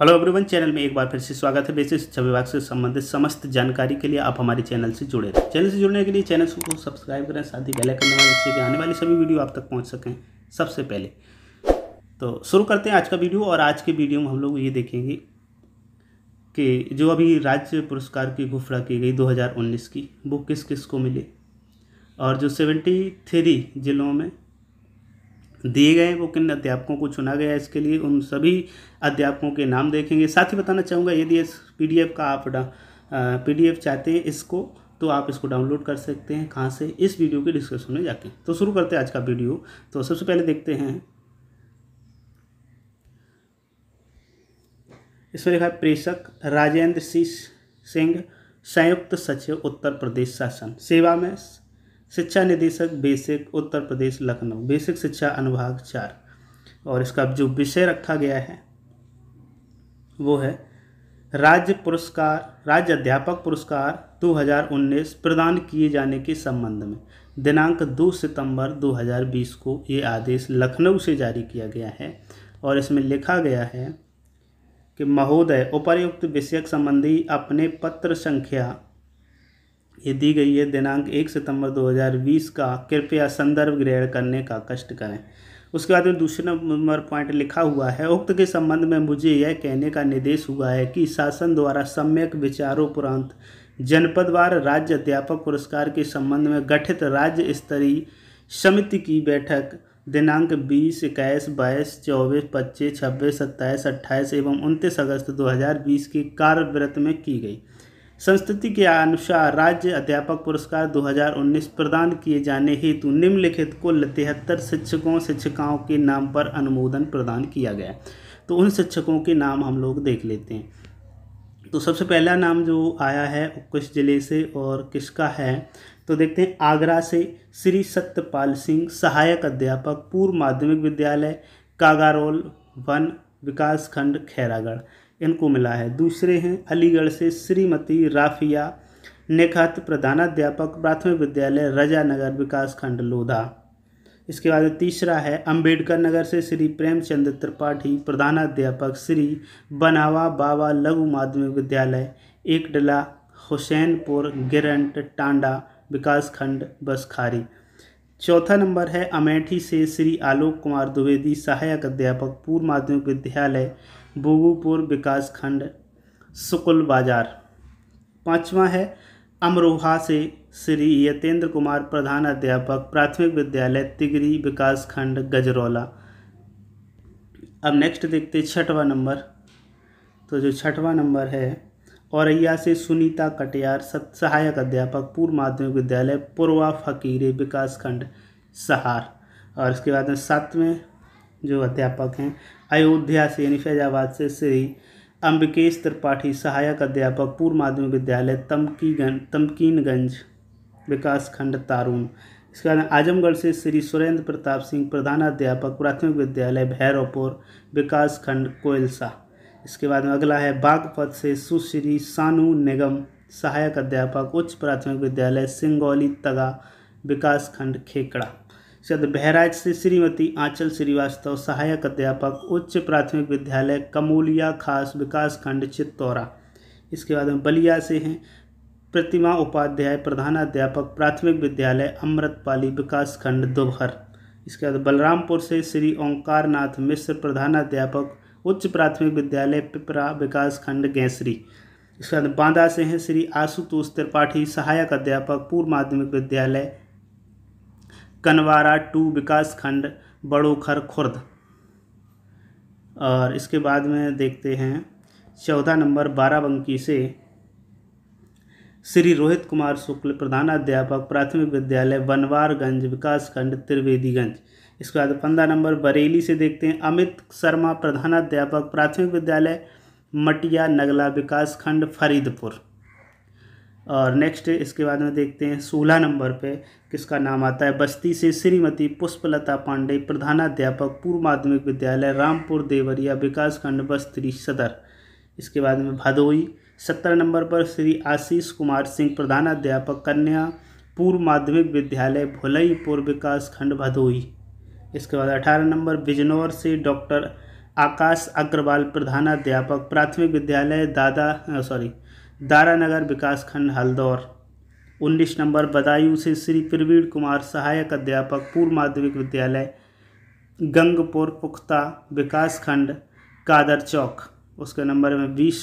hello everyone channel में एक बार फिर से स्वागत है बेसिक शिक्षा विभाग से संबंधित समस्त जानकारी के लिए आप हमारे चैनल से जुड़े रहें चैनल से जुड़ने के लिए चैनल को सब्सक्राइब करें साथ ही बेल आइकन दबाएं जिससे कि आने वाली सभी वीडियो आप तक पहुंच सकें सबसे पहले तो शुरू करते हैं आज का वीडियो और आज के वीडियो में हम लोग ये देखेंगे कि जो अभी राज्य पुरस्कार की घोषणा की गई दो की वो किस किस को मिले और जो सेवेंटी जिलों में दिए गए वो किन अध्यापकों को चुना गया है इसके लिए उन सभी अध्यापकों के नाम देखेंगे साथ ही बताना चाहूँगा यदि इस पी का आप पी चाहते हैं इसको तो आप इसको डाउनलोड कर सकते हैं कहाँ से इस वीडियो के डिस्क्रिप्शन में जाके तो शुरू करते हैं आज का वीडियो तो सबसे पहले देखते हैं इसमें लिखा है प्रेषक राजेंद्र सिंह संयुक्त सचिव उत्तर प्रदेश शासन सेवा में शिक्षा निदेशक बेसिक उत्तर प्रदेश लखनऊ बेसिक शिक्षा अनुभाग चार और इसका जो विषय रखा गया है वो है राज्य पुरस्कार राज्य अध्यापक पुरस्कार 2019 प्रदान किए जाने के संबंध में दिनांक 2 सितंबर 2020 को ये आदेश लखनऊ से जारी किया गया है और इसमें लिखा गया है कि महोदय उपर्युक्त विषयक संबंधी अपने पत्र संख्या ये दी गई है दिनांक एक सितंबर 2020 का कृपया संदर्भ ग्रहण करने का कष्ट करें उसके बाद में दूसरे नंबर पॉइंट लिखा हुआ है उक्त के संबंध में मुझे यह कहने का निर्देश हुआ है कि शासन द्वारा सम्यक विचारोपरांत जनपदवार राज्य अध्यापक पुरस्कार के संबंध में गठित राज्य स्तरीय समिति की बैठक दिनांक बीस इक्कीस बाईस चौबीस पच्चीस छब्बीस सत्ताईस अट्ठाईस एवं उनतीस अगस्त 2020 के कार्यव्रत में की गई संस्कृति के अनुसार राज्य अध्यापक पुरस्कार 2019 प्रदान किए जाने हेतु निम्नलिखित कुल तिहत्तर शिक्षकों शिक्षिकाओं के नाम पर अनुमोदन प्रदान किया गया तो उन शिक्षकों के नाम हम लोग देख लेते हैं तो सबसे पहला नाम जो आया है किस जिले से और किसका है तो देखते हैं आगरा से श्री सत्यपाल सिंह सहायक अध्यापक पूर्व माध्यमिक विद्यालय कागारोल वन विकास खंड खैरागढ़ इनको मिला है दूसरे हैं अलीगढ़ से श्रीमती राफिया नेखत प्रधानाध्यापक प्राथमिक विद्यालय रजा नगर विकासखंड लोधा इसके बाद तीसरा है अंबेडकर नगर से श्री प्रेमचंद त्रिपाठी प्रधानाध्यापक श्री बनावा बाबा लघु माध्यमिक विद्यालय एकडला हुसैनपुर गिरंट टांडा विकास खंड बसखारी चौथा नंबर है अमेठी से श्री आलोक कुमार द्विवेदी सहायक अध्यापक पूर्व माध्यमिक विद्यालय बोगूपुर विकास खंड सुकुल बाजार पाँचवा है अमरोहा से श्री यतेंद्र कुमार प्रधान अध्यापक प्राथमिक विद्यालय तिगरी विकास खंड गजरौला अब नेक्स्ट देखते छठवा नंबर तो जो छठवा नंबर है औरैया से सुनीता कटियार सहायक अध्यापक पूर्व माध्यमिक विद्यालय पूर्वा फकीरे विकास खंड सहार और इसके बाद में सातवें जो अध्यापक हैं अयोध्या से यानी फैजाबाद से श्री अम्बिकेश त्रिपाठी सहायक अध्यापक पूर्व माध्यमिक विद्यालय तमकीगंज तमकीनगंज विकास खंड तारून इसके बाद आजमगढ़ से श्री सुरेंद्र प्रताप सिंह प्रधानाध्यापक प्राथमिक विद्यालय भैरवपुर विकासखंड कोयलसा इसके बाद में अगला है बागपत से सुश्री सानू निगम सहायक अध्यापक उच्च प्राथमिक विद्यालय सिंगौली तगा विकासखंड खेकड़ा सद बहराइच से श्रीमती आंचल श्रीवास्तव सहायक अध्यापक उच्च प्राथमिक विद्यालय कमूलिया खास विकास खंड चित्तौरा इसके बाद हम बलिया से हैं प्रतिमा उपाध्याय प्रधानाध्यापक प्राथमिक विद्यालय अमृतपाली विकास खंड दोपहर इसके बाद बलरामपुर से श्री ओंकार नाथ मिश्र प्रधानाध्यापक उच्च प्राथमिक विद्यालय पिपरा विकास खंड गैसरी इसके बाद बांदा से हैं श्री आशुतोष त्रिपाठी सहायक अध्यापक पूर्व माध्यमिक विद्यालय कनवारा टू विकास खंड बड़ोखर खुर्द और इसके बाद में देखते हैं चौदह नंबर बाराबंकी से श्री रोहित कुमार शुक्ल प्रधानाध्यापक प्राथमिक विद्यालय बनवारगंज विकासखंड त्रिवेदीगंज इसके बाद पंद्रह नंबर बरेली से देखते हैं अमित शर्मा प्रधानाध्यापक प्राथमिक विद्यालय मटिया नगला विकासखंड फरीदपुर और नेक्स्ट इसके बाद में देखते हैं सोलह नंबर पे किसका नाम आता है बस्ती से श्रीमती पुष्पलता पांडे प्रधानाध्यापक पूर्व माध्यमिक विद्यालय रामपुर देवरिया विकासखंड बस्ती सदर इसके बाद में भदोई सत्तर नंबर पर श्री आशीष कुमार सिंह प्रधानाध्यापक कन्या पूर्व माध्यमिक विद्यालय भोलईपुर विकासखंड भदोई इसके बाद अठारह नंबर बिजनौर से डॉक्टर आकाश अग्रवाल प्रधानाध्यापक प्राथमिक विद्यालय दादा सॉरी दारानगर विकासखंड हल्दौर उन्नीस नंबर बदायूं से श्री प्रवीण कुमार सहायक अध्यापक पूर्व माध्यमिक विद्यालय गंगपुर पुख्ता विकासखंड कादर चौक उसके नंबर में बीस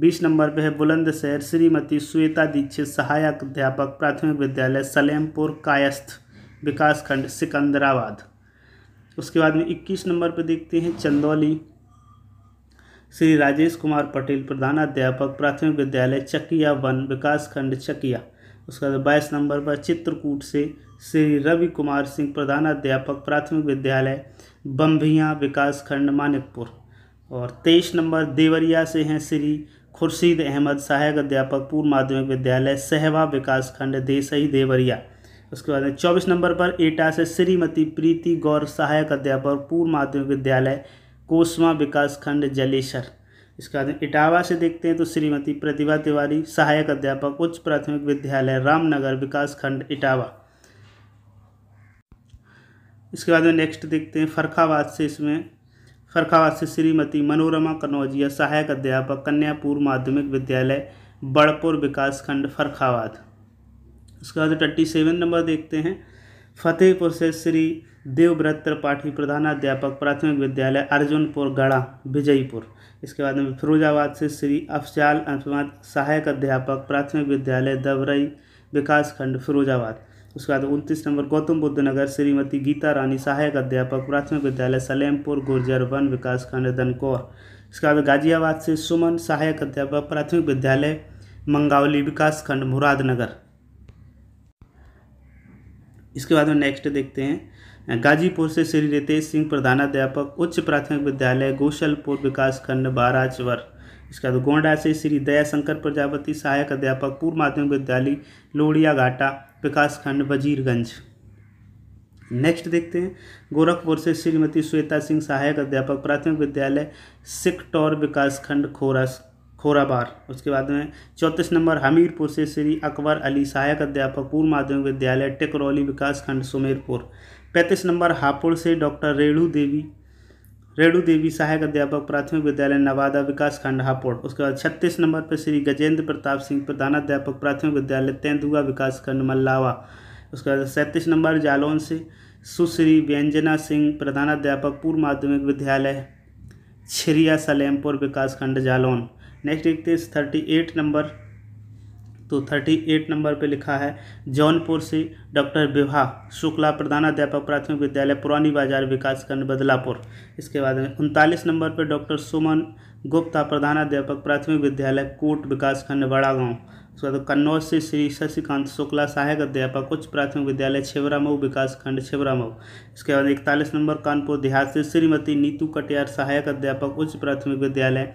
बीस नंबर पे है बुलंदशहर श्रीमती श्वेता दीक्षित सहायक अध्यापक प्राथमिक विद्यालय सलेमपुर कायस्थ विकासखंड सिकंदराबाद उसके बाद में इक्कीस नंबर पे देखते हैं चंदौली श्री राजेश कुमार पटेल प्रधानाध्यापक प्राथमिक विद्यालय चकिया वन विकासखंड चकिया उसके बाद बाईस नंबर पर चित्रकूट से श्री रवि कुमार सिंह प्रधानाध्यापक प्राथमिक विद्यालय बम्भिया विकासखंड मानिकपुर और तेईस नंबर देवरिया से हैं श्री खुर्शीद अहमद सहायक अध्यापक पूर्व माध्यमिक विद्यालय सहवा विकासखंड देसई देवरिया उसके बाद चौबीस नंबर पर एटा से श्रीमती प्रीति गौर सहायक अध्यापक पूर्व माध्यमिक विद्यालय कोसमा विकास खंड जलेसर इसके बाद इटावा से देखते हैं तो श्रीमती प्रतिभा तिवारी सहायक अध्यापक उच्च प्राथमिक विद्यालय रामनगर विकास खंड इटावा इसके बाद में नेक्स्ट देखते हैं फरखाबाद से इसमें फरखाबाद से श्रीमती मनोरमा कनौजिया सहायक अध्यापक कन्यापुर माध्यमिक विद्यालय बड़पुर विकास खंड फरखाबाद इसके बाद थर्टी सेवन नंबर देखते हैं फतेहपुर से श्री देवव्रत त्रिपाठी प्रधानाध्यापक प्राथमिक विद्यालय अर्जुनपुर गढ़ा विजयपुर इसके बाद में फिरोजाबाद से श्री अफजाल अफमद सहायक अध्यापक प्राथमिक विद्यालय दबरई विकासखंड फिरोजाबाद उसके बाद उनतीस नंबर गौतम बुद्ध नगर श्रीमती गीता रानी सहायक अध्यापक प्राथमिक विद्यालय सलेमपुर गुर्जर वन विकासखंड धनकौर दनकौर इसके बाद गाजियाबाद से सुमन सहायक अध्यापक प्राथमिक विद्यालय मंगावली विकासखंड मुरादनगर इसके बाद में नेक्स्ट देखते हैं गाजीपुर से श्री रितेश सिंह प्रधानाध्यापक उच्च प्राथमिक विद्यालय गोशलपुर विकासखंड बाराचवर इसके बाद गोंडा से श्री दयाशंकर प्रजापति सहायक अध्यापक पूर्व माध्यमिक विद्यालय लोड़िया घाटा विकासखंड वजीरगंज नेक्स्ट देखते हैं गोरखपुर से श्रीमती श्वेता सिंह सहायक अध्यापक प्राथमिक विद्यालय सिकटौर विकासखंड खोरस खोराबार उसके बाद में चौंतीस नंबर हमीरपुर से श्री अकबर अली सहायक अध्यापक पूर्व माध्यमिक विद्यालय टिकरौली विकासखंड सुमेरपुर पैंतीस नंबर हापुड़ से डॉक्टर रेणु देवी रेणु देवी सहायक अध्यापक प्राथमिक विद्यालय नवादा विकास खंड हापुड़ उसके बाद छत्तीस नंबर पर श्री गजेंद्र प्रताप सिंह प्रधानाध्यापक प्राथमिक विद्यालय तेंदुआ विकास खंड मल्लावा उसके बाद सैंतीस नंबर जालौन से सुश्री व्यंजना सिंह प्रधानाध्यापक पूर्व माध्यमिक विद्यालय छिरिया सलेमपुर विकासखंड जालौन नेक्स्ट देखते थर्टी एट नंबर तो थर्टी एट नंबर पे लिखा है जौनपुर से डॉक्टर विभा शुक्ला प्रधानाध्यापक प्राथमिक विद्यालय पुरानी बाजार विकासखंड बदलापुर इसके बाद में उनतालीस नंबर पर डॉक्टर सुमन गुप्ता प्रधानाध्यापक प्राथमिक विद्यालय कोट विकासखंड बड़ा गाँव उसके बाद कन्नौज से श्री शशिकांत शुक्ला सहायक अध्यापक उच्च प्राथमिक विद्यालय मऊ विकासखंड खंड मऊ इसके बाद इकतालीस नंबर कानपुर देहात से श्रीमती नीतू कटियार सहायक अध्यापक उच्च प्राथमिक विद्यालय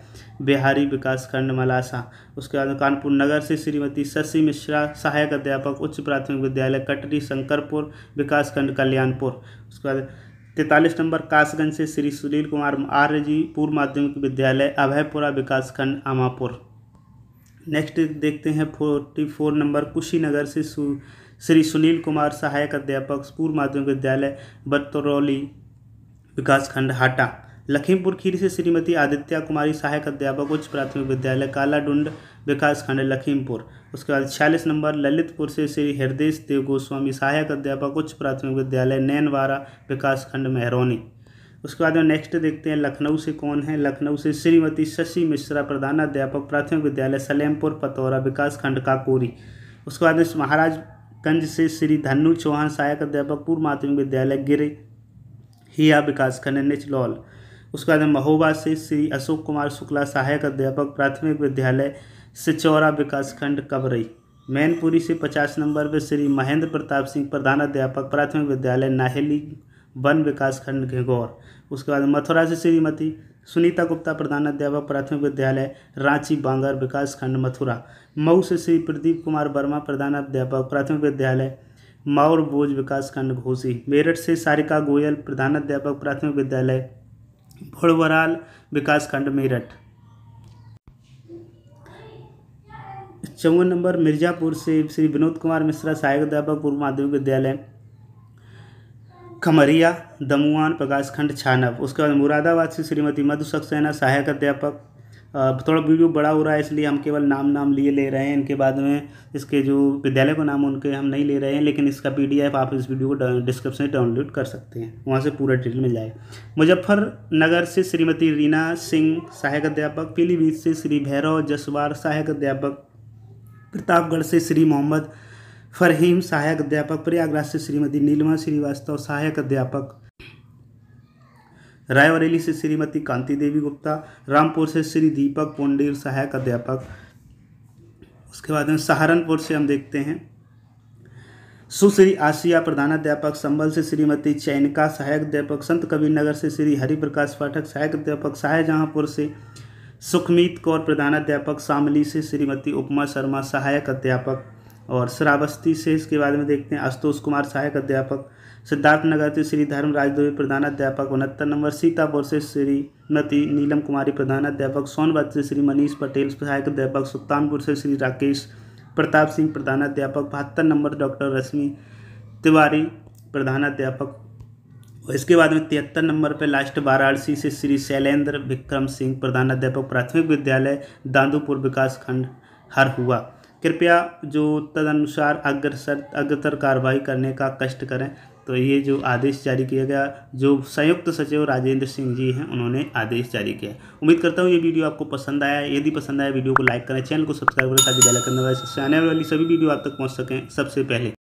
बिहारी विकासखंड मलासा उसके बाद कानपुर नगर से श्रीमती शशि मिश्रा सहायक अध्यापक उच्च प्राथमिक विद्यालय कटरी शंकरपुर विकासखंड कल्याणपुर उसके बाद तैतालीस नंबर कासगंज से श्री सुनील कुमार आर्य जी पूर्व माध्यमिक विद्यालय अभयपुरा विकासखंड अमापुर नेक्स्ट देखते हैं फोर्टी फोर नंबर कुशीनगर से श्री सुनील कुमार सहायक अध्यापक पूर्व माध्यमिक विद्यालय बतरौली विकासखंड हाटा लखीमपुर खीरी से श्रीमती आदित्य कुमारी सहायक अध्यापक उच्च प्राथमिक विद्यालय कालाडुंड विकासखंड लखीमपुर उसके बाद छियालीस नंबर ललितपुर से श्री हृदय देव गोस्वामी सहायक अध्यापक उच्च प्राथमिक विद्यालय नैनवारा विकासखंड मेहरौनी उसके बाद में नेक्स्ट देखते हैं लखनऊ से कौन है लखनऊ से श्रीमती शशि मिश्रा प्रधान अध्यापक प्राथमिक विद्यालय सलेमपुर पतौरा विकास खंड काकोरी उसके बाद महाराजगंज से श्री धनु चौहान सहायक अध्यापक पूर्व माध्यमिक विद्यालय गिरे हिया विकास खंड उसके बाद महोबा से श्री अशोक कुमार शुक्ला सहायक अध्यापक प्राथमिक विद्यालय सिचौरा विकास खंड मैनपुरी से पचास नंबर पर श्री महेंद्र प्रताप सिंह प्रधान अध्यापक प्राथमिक विद्यालय नाहेली वन विकास खंड घेघौर उसके बाद मथुरा से श्रीमती सुनीता गुप्ता प्रधान अध्यापक प्राथमिक विद्यालय रांची बांगर विकास खंड मथुरा मऊ से श्री प्रदीप कुमार वर्मा प्रधान अध्यापक प्राथमिक विद्यालय माउर बोझ विकास खंड घोसी मेरठ से सारिका गोयल प्रधान अध्यापक प्राथमिक विद्यालय भोड़वराल विकास खंड मेरठ चौवन नंबर मिर्ज़ापुर से श्री विनोद कुमार मिश्रा सहायक अध्यापक पूर्व माध्यमिक विद्यालय खमरिया दमुआन प्रकाश खंड छानव उसके बाद मुरादाबाद से श्रीमती मधु सक्सेना सहायक अध्यापक थोड़ा वीडियो बड़ा हो रहा है इसलिए हम केवल नाम नाम लिए ले रहे हैं इनके बाद में इसके जो विद्यालय का नाम उनके हम नहीं ले रहे हैं लेकिन इसका पीडीएफ आप इस वीडियो को डिस्क्रिप्शन में डाउनलोड कर सकते हैं वहाँ से पूरा डिटेल मिल जाएगा मुजफ्फरनगर से श्रीमती रीना सिंह सहायक अध्यापक पीलीभीत से श्री भैरव जसवार सहायक अध्यापक प्रतापगढ़ से श्री मोहम्मद फरहीम सहायक अध्यापक प्रयागराज से श्रीमती नीलमा श्रीवास्तव सहायक अध्यापक रायबरेली से श्रीमती कांति देवी गुप्ता रामपुर से श्री दीपक पोंडेर सहायक अध्यापक उसके बाद में सहारनपुर से हम देखते हैं सुश्री आसिया प्रधानाध्यापक संबल से श्रीमती चैनिका सहायक अध्यापक संत कबीर नगर से श्री हरिप्रकाश पाठक सहायक अध्यापक शाहजहाँपुर से सुखमीत कौर प्रधानाध्यापक शामली से श्रीमती उपमा शर्मा सहायक अध्यापक और श्रावस्ती से इसके बाद में देखते हैं आशुतोष कुमार सहायक अध्यापक सिद्धार्थ नगर से श्री धर्म राजदेवी प्रधानाध्यापक उनहत्तर नंबर सीतापुर से श्रीमती नीलम कुमारी प्रधानाध्यापक सोनभद्र से श्री मनीष पटेल सहायक अध्यापक सुल्तानपुर से श्री राकेश प्रताप सिंह प्रधानाध्यापक बहत्तर नंबर डॉक्टर रश्मि तिवारी प्रधानाध्यापक और इसके बाद में तिहत्तर नंबर पर लास्ट वाराणसी से श्री शैलेंद्र विक्रम सिंह प्रधानाध्यापक प्राथमिक विद्यालय दांदूपुर विकासखंड हर हुआ कृपया जो तदनुसार अग्रसर अग्रतर कार्रवाई करने का कष्ट करें तो ये जो आदेश जारी किया गया जो संयुक्त सचिव राजेंद्र सिंह जी हैं उन्होंने आदेश जारी किया उम्मीद करता हूँ ये वीडियो आपको पसंद आया यदि पसंद आया वीडियो को लाइक करें चैनल को सब्सक्राइब करें ताकि बेल आइकन दबाएं आने वाली सभी वीडियो आप तक पहुँच सकें सबसे पहले